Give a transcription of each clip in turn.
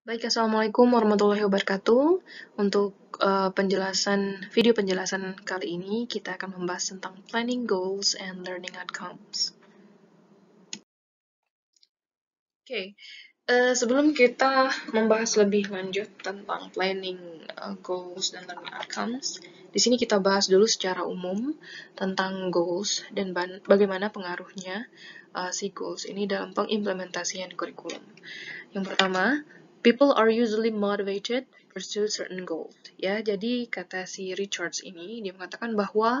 Baik, assalamualaikum warahmatullahi wabarakatuh. Untuk uh, penjelasan video penjelasan kali ini, kita akan membahas tentang planning goals and learning outcomes. Oke, okay. uh, eh, sebelum kita membahas lebih lanjut tentang planning uh, goals dan learning outcomes, di sini kita bahas dulu secara umum tentang goals dan bagaimana pengaruhnya uh, si goals ini dalam pengimplementasian kurikulum. Yang pertama, People are usually motivated to pursue certain goals. Ya, jadi kata si Richards ini dia mengatakan bahwa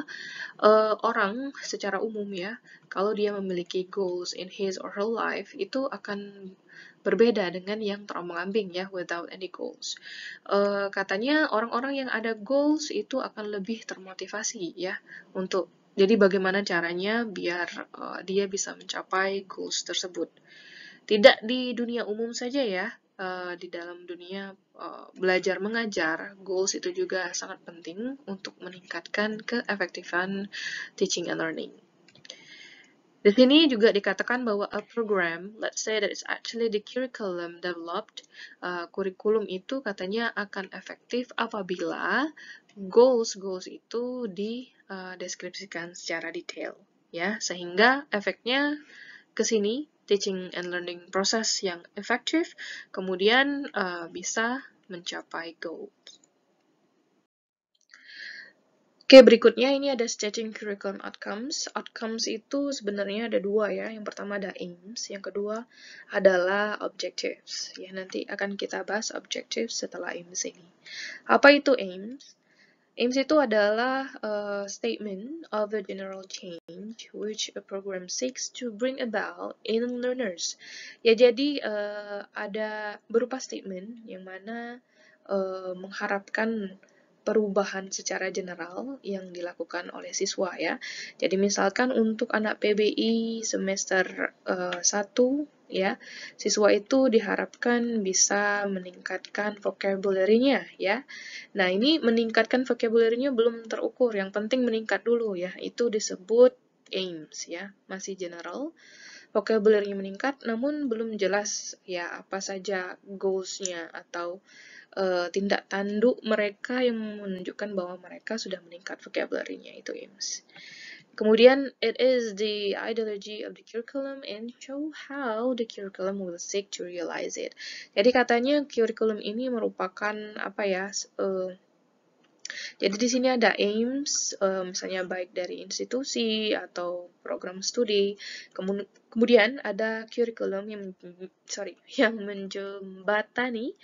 uh, orang secara umum ya, kalau dia memiliki goals in his or her life itu akan berbeda dengan yang terombang-ambing ya, without any goals. Uh, katanya orang-orang yang ada goals itu akan lebih termotivasi ya untuk jadi bagaimana caranya biar uh, dia bisa mencapai goals tersebut. Tidak di dunia umum saja ya, Eh, di dalam dunia eh, belajar mengajar, goals itu juga sangat penting untuk meningkatkan keefektifan teaching and learning. Di sini juga dikatakan bahwa a program, let's say that it's actually the curriculum developed, uh, kurikulum itu katanya akan efektif apabila goals-goals itu dideskripsikan secara detail, ya, sehingga efeknya ke sini teaching and learning process yang efektif, kemudian uh, bisa mencapai goals. Oke, berikutnya ini ada stating curriculum outcomes. Outcomes itu sebenarnya ada dua ya. Yang pertama ada aims, yang kedua adalah objectives. Ya, nanti akan kita bahas objectives setelah aims ini. Apa itu aims? aims itu adalah a uh, statement of a general change which a program seeks to bring about in learners. Ya jadi uh, ada berupa statement yang mana uh, mengharapkan perubahan secara general yang dilakukan oleh siswa ya. Jadi misalkan untuk anak PBI semester uh, 1 ya. Siswa itu diharapkan bisa meningkatkan vocabulary-nya ya. Nah, ini meningkatkan vocabulary-nya belum terukur. Yang penting meningkat dulu ya. Itu disebut aims ya, masih general. Vocabulary meningkat namun belum jelas ya apa saja goals-nya atau uh, tindak tanduk mereka yang menunjukkan bahwa mereka sudah meningkat vocabulary-nya itu aims. Kemudian it is the ideology of the curriculum and show how the curriculum will seek to realize it. Jadi katanya curriculum ini merupakan apa ya? Uh, jadi di sini ada aims, uh, misalnya baik dari institusi atau program studi. Kemudian ada curriculum yang sorry yang menjembatani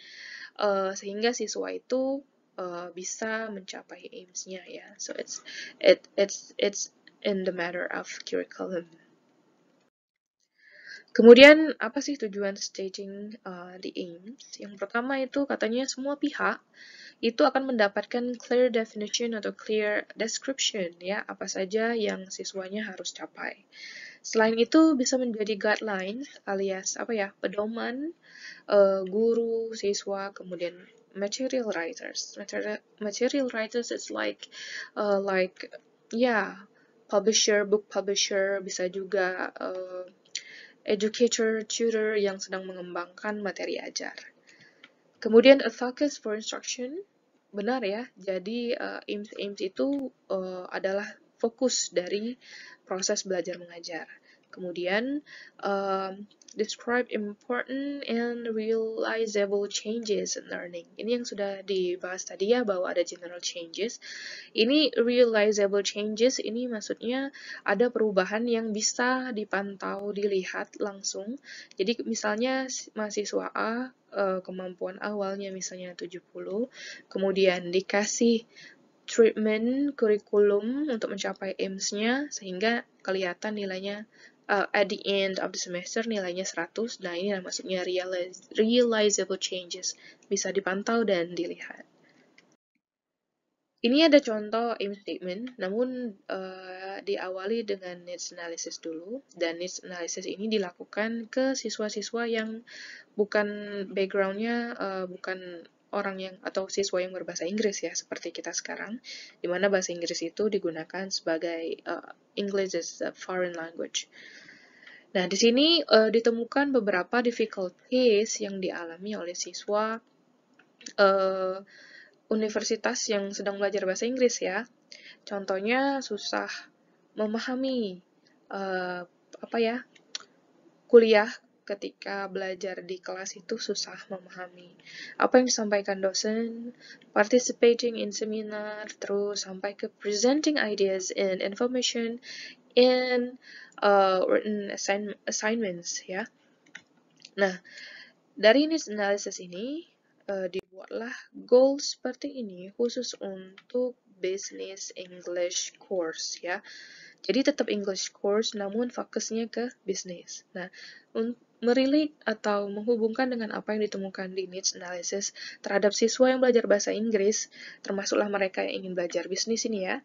uh, sehingga siswa itu uh, bisa mencapai aims-nya ya. So it's it it's it's in the matter of curriculum. Kemudian apa sih tujuan staging uh, the aims? Yang pertama itu katanya semua pihak itu akan mendapatkan clear definition atau clear description ya apa saja yang siswanya harus capai. Selain itu bisa menjadi guideline alias apa ya pedoman uh, guru siswa kemudian material writers. Material, material writers is like uh, like yeah publisher, book publisher, bisa juga uh, educator, tutor yang sedang mengembangkan materi ajar. Kemudian a focus for instruction, benar ya. Jadi uh, eh, aims aims itu uh, adalah fokus dari proses belajar mengajar. Kemudian, uh, describe important and realizable changes in learning. Ini yang sudah dibahas tadi ya bahwa ada general changes. Ini realizable changes ini maksudnya ada perubahan yang bisa dipantau, dilihat langsung. Jadi misalnya mahasiswa A eh, kemampuan awalnya misalnya 70, kemudian dikasih treatment kurikulum untuk mencapai aims-nya sehingga kelihatan nilainya uh, at the end of the semester nilainya 100. Nah, ini maksudnya realize, realizable changes. Bisa dipantau dan dilihat. Ini ada contoh aim statement, namun uh, diawali dengan needs analysis dulu. Dan needs analysis ini dilakukan ke siswa-siswa yang bukan backgroundnya, uh, bukan orang yang atau siswa yang berbahasa Inggris ya seperti kita sekarang di mana bahasa Inggris itu digunakan sebagai uh, English as a foreign language. Nah, di sini uh, ditemukan beberapa difficulties yang dialami oleh siswa uh, universitas yang sedang belajar bahasa Inggris ya. Contohnya susah memahami uh, apa ya? kuliah ketika belajar di kelas itu susah memahami apa yang disampaikan dosen, participating in seminar, terus sampai ke presenting ideas and information in uh, written assign assignments ya. Nah, dari ini analisis ini uh, dibuatlah goal seperti ini khusus untuk business English course ya. Jadi tetap English course namun fokusnya ke bisnis. Nah, merelate atau menghubungkan dengan apa yang ditemukan di needs analysis terhadap siswa yang belajar bahasa Inggris, termasuklah mereka yang ingin belajar bisnis ini ya.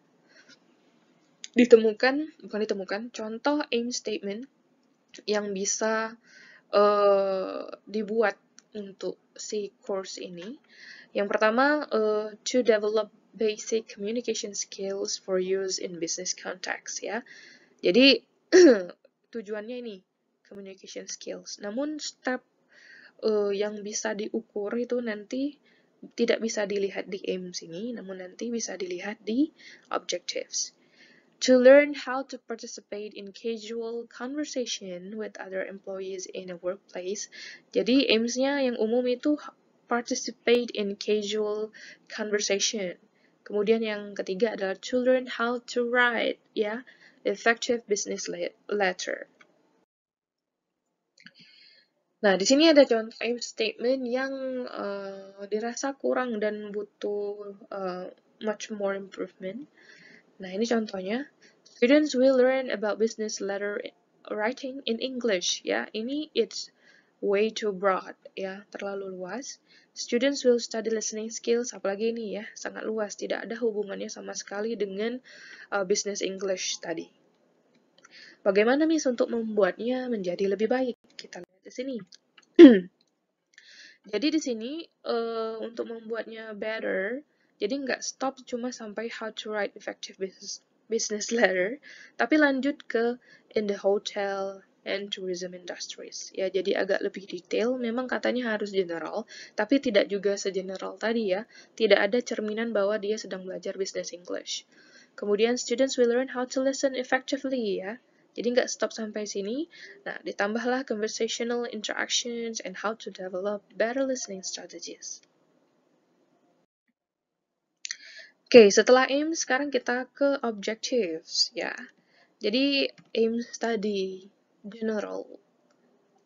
Ditemukan, bukan ditemukan, contoh aim statement yang bisa uh, dibuat untuk si course ini. Yang pertama, uh, to develop basic communication skills for use in business context ya. Jadi tujuannya ini communication skills. Namun step uh, yang bisa diukur itu nanti tidak bisa dilihat di aim sini, namun nanti bisa dilihat di objectives. To learn how to participate in casual conversation with other employees in a workplace. Jadi aims-nya yang umum itu participate in casual conversation. Kemudian yang ketiga adalah to learn how to write, ya, effective business letter. Nah, di sini ada contoh if eh, statement yang uh, dirasa kurang dan butuh uh, much more improvement. Nah, ini contohnya. Students will learn about business letter writing in English. Ya, ini it's way too broad. Ya, terlalu luas. Students will study listening skills. Apalagi ini ya, sangat luas. Tidak ada hubungannya sama sekali dengan uh, business English tadi. Bagaimana, Miss, untuk membuatnya menjadi lebih baik? Kita di sini. jadi di sini uh, untuk membuatnya better, jadi nggak stop cuma sampai how to write effective business business letter, tapi lanjut ke in the hotel and tourism industries. Ya, jadi agak lebih detail, memang katanya harus general, tapi tidak juga segeneral tadi ya. Tidak ada cerminan bahwa dia sedang belajar business English. Kemudian students will learn how to listen effectively ya. Jadi nggak stop sampai sini. Nah, ditambahlah conversational interactions and how to develop better listening strategies. Oke, okay, setelah aim sekarang kita ke objectives ya. Jadi aim tadi general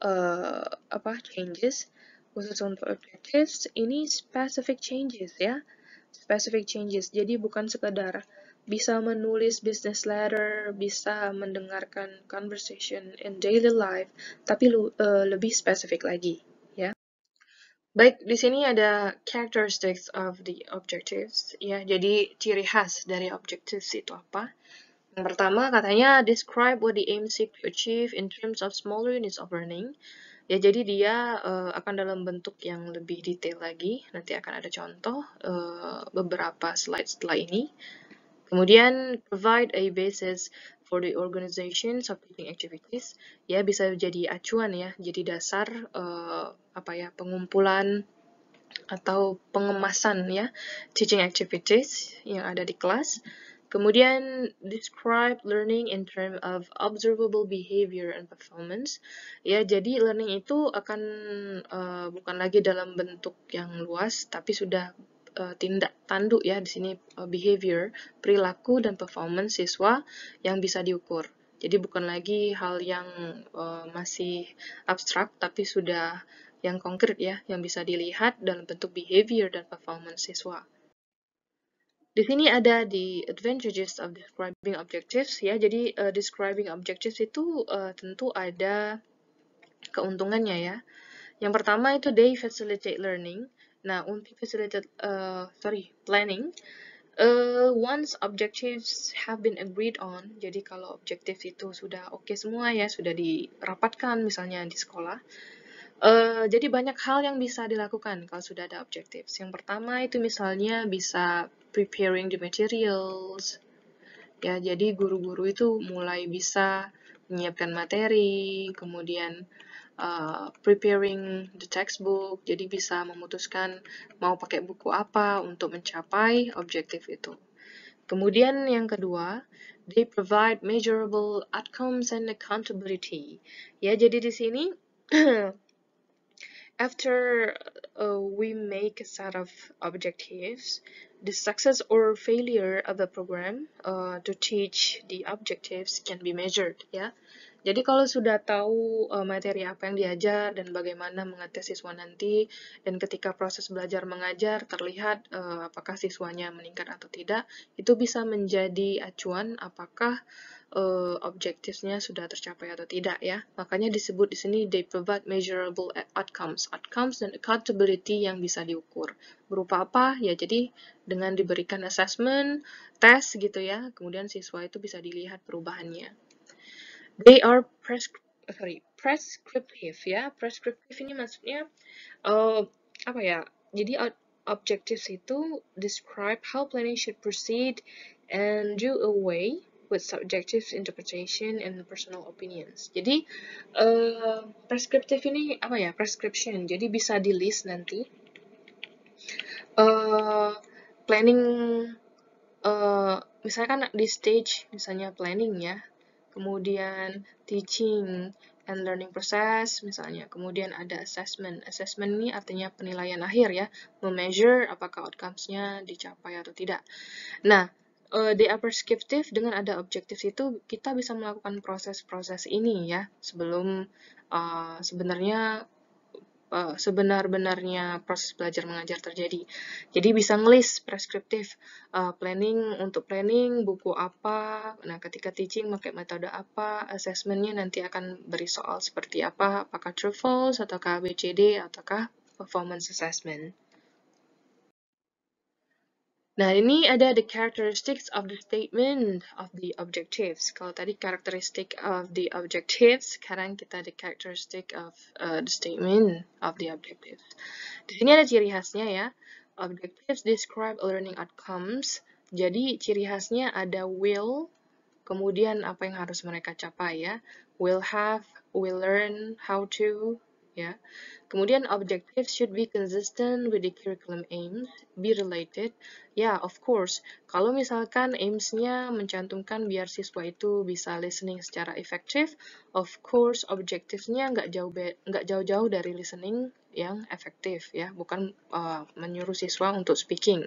uh, apa changes khusus untuk objectives ini specific changes ya. Specific changes. Jadi bukan sekedar bisa menulis business letter, bisa mendengarkan conversation in daily life, tapi uh, lebih spesifik lagi, ya. Baik, di sini ada characteristics of the objectives, ya. Jadi ciri khas dari objectives itu apa? Yang pertama katanya describe what the aim seek to achieve in terms of smaller units of learning. Ya jadi dia uh, akan dalam bentuk yang lebih detail lagi. Nanti akan ada contoh uh, beberapa slide setelah ini. Kemudian provide a basis for the organization of teaching activities ya bisa jadi acuan ya, jadi dasar uh, apa ya pengumpulan atau pengemasan ya teaching activities yang ada di kelas. Kemudian describe learning in terms of observable behavior and performance. Ya, jadi learning itu akan uh, bukan lagi dalam bentuk yang luas tapi sudah Eh, tindak tanduk ya di sini eh, behavior, perilaku dan performance siswa yang bisa diukur. Jadi bukan lagi hal yang uh, masih abstrak tapi sudah yang konkret ya, yang bisa dilihat dalam bentuk behavior dan performance siswa. Di sini ada the advantages of describing objectives ya. Jadi uh, describing objectives itu uh, tentu ada keuntungannya ya. Yang pertama itu they facilitate learning. Nah untuk facilitated uh, sorry, planning. Uh, once objectives have been agreed on, jadi kalau objektif itu sudah oke okay semua ya, sudah dirapatkan misalnya di sekolah, Uh, jadi banyak hal yang bisa dilakukan kalau sudah ada objektif. Yang pertama itu misalnya bisa preparing the materials. Ya, jadi guru-guru itu mulai bisa menyiapkan materi, kemudian uh, preparing the textbook jadi bisa memutuskan mau pakai buku apa untuk mencapai objektif itu. Kemudian yang kedua, they provide measurable outcomes and accountability. Ya jadi di sini after uh, we make a set of objectives, the success or failure of the program uh, to teach the objectives can be measured. Yeah, Jadi kalau sudah tahu eh, materi apa yang diajar dan bagaimana mengetes siswa nanti, dan ketika proses belajar mengajar terlihat eh, apakah siswanya meningkat atau tidak, itu bisa menjadi acuan apakah eh, objektifnya sudah tercapai atau tidak ya. Makanya disebut di sini they provide measurable outcomes, outcomes dan accountability yang bisa diukur. Berupa apa? Ya jadi dengan diberikan assessment, tes gitu ya, kemudian siswa itu bisa dilihat perubahannya. They are prescriptive eh, sorry, prescriptive ya. Prescriptive ini maksudnya uh, apa ya? Jadi objectives itu describe how planning should proceed and do away with subjective interpretation and personal opinions. Jadi uh, prescriptive ini apa ya? Prescription. Jadi bisa di list nanti. Uh, planning uh, misalkan di stage misalnya planning ya kemudian teaching and learning process misalnya. Kemudian ada assessment. Assessment ini artinya penilaian akhir ya, memeasure apakah outcomes-nya dicapai atau tidak. Nah, uh, eh, they prescriptive dengan ada objektif itu kita bisa melakukan proses-proses ini ya sebelum uh, sebenarnya Eh, sebenar-benarnya proses belajar mengajar terjadi. Jadi bisa ngelis preskriptif uh, planning untuk planning buku apa. Nah, ketika teaching pakai metode apa, assessmentnya nanti akan beri soal seperti apa, apakah true false ataukah BCD ataukah performance assessment. Nah, ini ada the characteristics of the statement of the objectives. Kalau tadi characteristic of the objectives, sekarang kita the characteristic of uh, the statement of the objectives. Di sini ada ciri khasnya ya. Objectives describe learning outcomes. Jadi ciri khasnya ada will, kemudian apa yang harus mereka capai ya. Will have, will learn, how to, ya. Kemudian objectives should be consistent with the curriculum aim, be related. Ya, yeah, of course. Kalau misalkan aims-nya mencantumkan biar siswa itu bisa listening secara efektif, of course objectives-nya nggak jauh nggak jauh-jauh dari listening yang efektif ya, bukan uh, menyuruh siswa untuk speaking.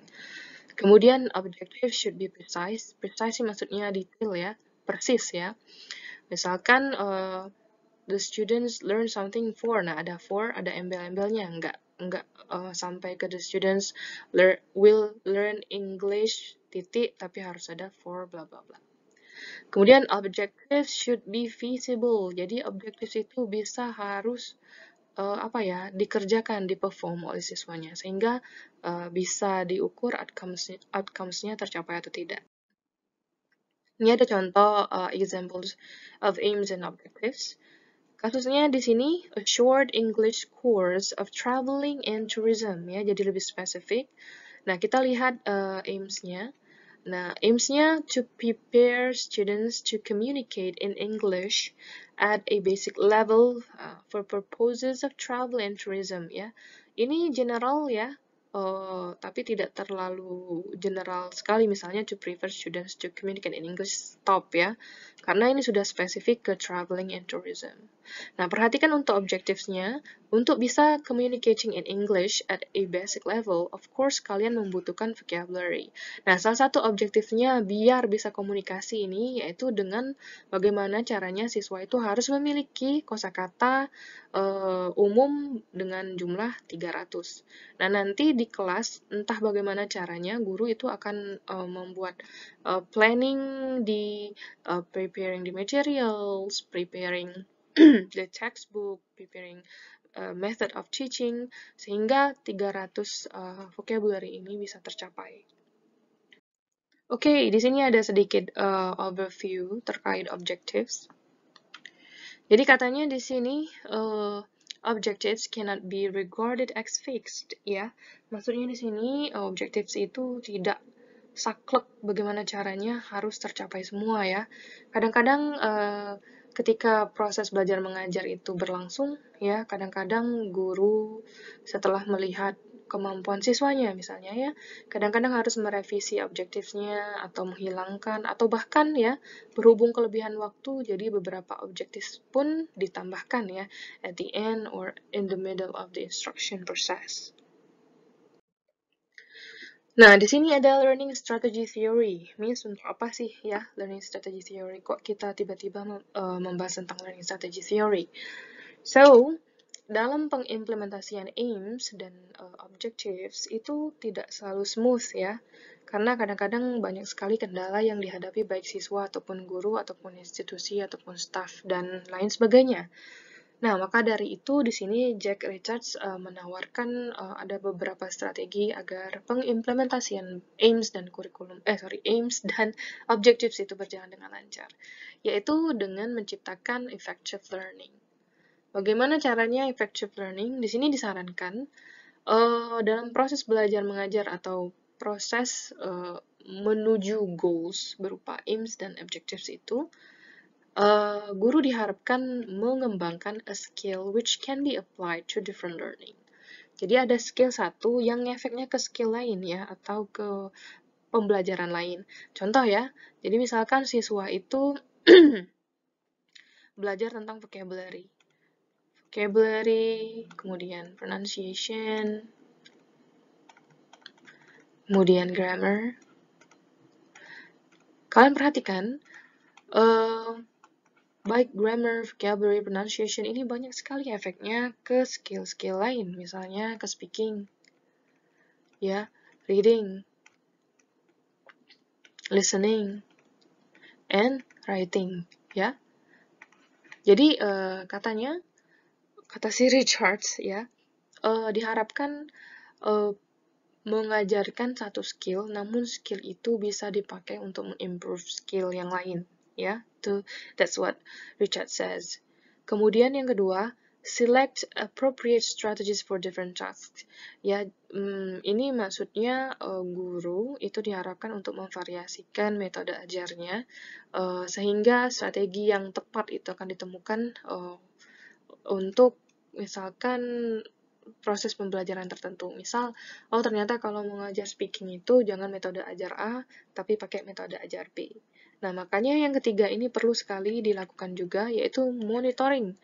Kemudian objective should be precise. Precise maksudnya detail ya, persis ya. Misalkan uh, the students learn something for. Nah, ada for, ada embel-embelnya. Enggak enggak uh, sampai ke the students learn, will learn English, titik, tapi harus ada for, bla bla bla. Kemudian objectives should be feasible. Jadi objectives itu bisa harus uh, apa ya dikerjakan, diperform oleh siswanya sehingga uh, bisa diukur outcomes-nya outcomes tercapai atau tidak. Ini ada contoh uh, examples of aims and objectives. Kasusnya di sini a short English course of traveling and tourism ya, jadi lebih spesifik. Nah, kita lihat uh, eh, aims-nya. Nah, aims-nya to prepare students to communicate in English at a basic level uh, for purposes of travel and tourism ya. Ini general ya, uh, tapi tidak terlalu general sekali misalnya to prefer students to communicate in English top ya karena ini sudah spesifik ke traveling and tourism. Nah perhatikan untuk objektifnya untuk bisa communicating in English at a basic level of course kalian membutuhkan vocabulary. Nah salah satu objektifnya biar bisa komunikasi ini yaitu dengan bagaimana caranya siswa itu harus memiliki kosakata uh, umum dengan jumlah 300. Nah, nanti di kelas entah bagaimana caranya guru itu akan uh, membuat uh, planning di uh, preparing the materials, preparing the textbook, preparing method of teaching sehingga 300 uh, vocabulary ini bisa tercapai. Oke, okay, di sini ada sedikit uh, overview terkait objectives. Jadi katanya di sini uh, objectives cannot be regarded as fixed ya. Maksudnya di sini objectives itu tidak saklek bagaimana caranya harus tercapai semua ya. Kadang-kadang eh, ketika proses belajar mengajar itu berlangsung ya, kadang-kadang guru setelah melihat kemampuan siswanya misalnya ya. Kadang-kadang harus merevisi objektifnya atau menghilangkan atau bahkan ya berhubung kelebihan waktu jadi beberapa objektif pun ditambahkan ya at the end or in the middle of the instruction process. Nah, di sini ada learning strategy theory. Means untuk apa sih ya learning strategy theory? Kok kita tiba-tiba eh, membahas tentang learning strategy theory? So, dalam pengimplementasian aims dan uh, objectives itu tidak selalu smooth ya, karena kadang-kadang banyak sekali kendala yang dihadapi baik siswa ataupun guru ataupun institusi ataupun staff dan lain sebagainya. Nah, maka dari itu di sini Jack Richards uh, menawarkan uh, ada beberapa strategi agar pengimplementasian aims dan kurikulum eh sorry aims dan objectives itu berjalan dengan lancar, yaitu dengan menciptakan effective learning. Bagaimana caranya effective learning? Di sini disarankan uh, dalam proses belajar mengajar atau proses uh, menuju goals berupa aims dan objectives itu, uh, guru diharapkan mengembangkan a skill which can be applied to different learning. Jadi ada skill satu yang efeknya ke skill lain ya atau ke pembelajaran lain. Contoh ya, jadi misalkan siswa itu belajar tentang vocabulary vocabulary, kemudian pronunciation, kemudian grammar. Kalian perhatikan, uh, baik grammar, vocabulary, pronunciation ini banyak sekali efeknya ke skill-skill lain, misalnya ke speaking, ya, reading, listening, and writing, ya. Jadi uh, katanya kata si Richard ya uh, diharapkan uh, mengajarkan satu skill namun skill itu bisa dipakai untuk mengimprove skill yang lain ya to that's what Richard says kemudian yang kedua select appropriate strategies for different tasks. Ya, um, ini maksudnya uh, guru itu diharapkan untuk memvariasikan metode ajarnya uh, sehingga strategi yang tepat itu akan ditemukan uh, untuk misalkan proses pembelajaran tertentu. Misal, oh ternyata kalau mau ngajar speaking itu jangan metode ajar A, tapi pakai metode ajar B. Nah, makanya yang ketiga ini perlu sekali dilakukan juga, yaitu monitoring.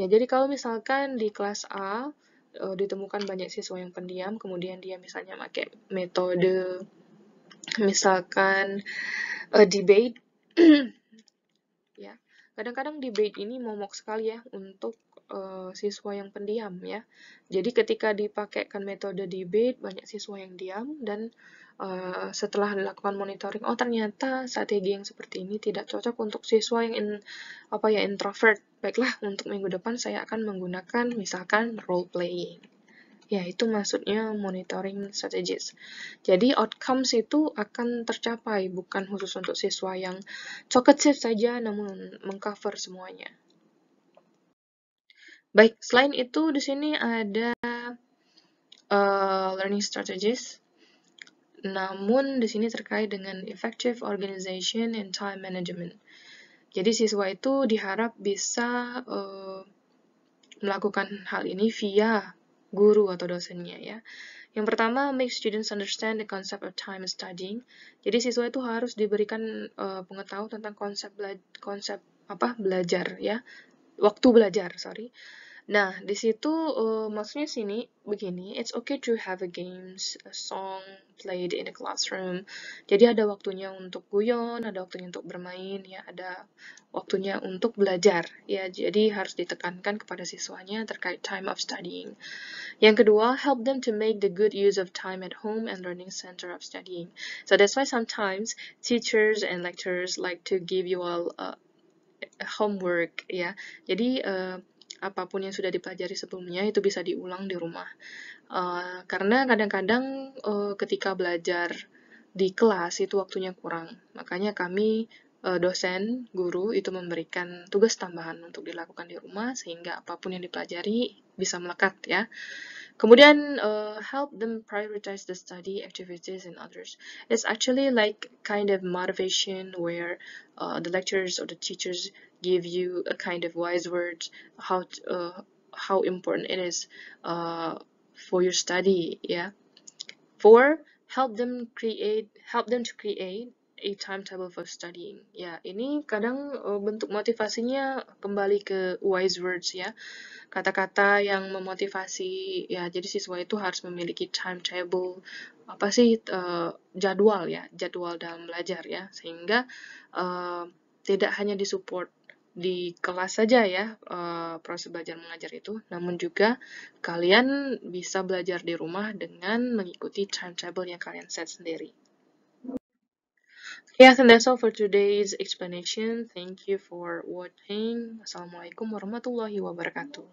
Ya, jadi kalau misalkan di kelas A e, ditemukan banyak siswa yang pendiam, kemudian dia misalnya pakai metode, misalkan e, debate, ya. Kadang-kadang debate ini momok sekali ya untuk uh, siswa yang pendiam ya. Jadi ketika dipakaikan metode debate banyak siswa yang diam dan uh, setelah dilakukan monitoring oh ternyata strategi yang seperti ini tidak cocok untuk siswa yang in, apa ya introvert. Baiklah untuk minggu depan saya akan menggunakan misalkan role playing. Ya, itu maksudnya monitoring strategies. Jadi, outcomes itu akan tercapai, bukan khusus untuk siswa yang cognitive saja, namun mengcover semuanya. Baik, selain itu di sini ada uh, learning strategies. Namun di sini terkait dengan effective organization and time management. Jadi siswa itu diharap bisa uh, melakukan hal ini via guru atau dosennya ya. Yang pertama, make students understand the concept of time studying. Jadi siswa itu harus diberikan uh, pengetahuan tentang konsep bela konsep apa belajar ya, waktu belajar sorry nah di situ uh, maksudnya sini begini it's okay to have a games a song played in the classroom jadi ada waktunya untuk guyon ada waktunya untuk bermain ya ada waktunya untuk belajar ya jadi harus ditekankan kepada siswanya terkait time of studying yang kedua help them to make the good use of time at home and learning center of studying so that's why sometimes teachers and lecturers like to give you all a uh, homework ya. Jadi uh, apapun yang sudah dipelajari sebelumnya itu bisa diulang di rumah. Uh, karena kadang-kadang uh, ketika belajar di kelas itu waktunya kurang. Makanya kami dosen, guru itu memberikan tugas tambahan untuk dilakukan di rumah sehingga apapun yang dipelajari bisa melekat ya. kemudian uh, help them prioritize the study activities and others it's actually like kind of motivation where uh, the lecturers or the teachers give you a kind of wise words how to, uh, how important it is uh, for your study yeah four help them create help them to create a timetable for studying. Ya, ini kadang eh, bentuk motivasinya kembali ke wise words ya. Kata-kata yang memotivasi ya. Jadi siswa itu harus memiliki timetable apa sih uh, jadwal ya, jadwal dalam belajar ya sehingga uh, tidak hanya disupport di kelas saja ya proses belajar mengajar itu, namun juga kalian bisa belajar di rumah dengan mengikuti timetable yang kalian set sendiri. Ya, and that's all for today's explanation. Thank you for watching. Assalamualaikum warahmatullahi wabarakatuh.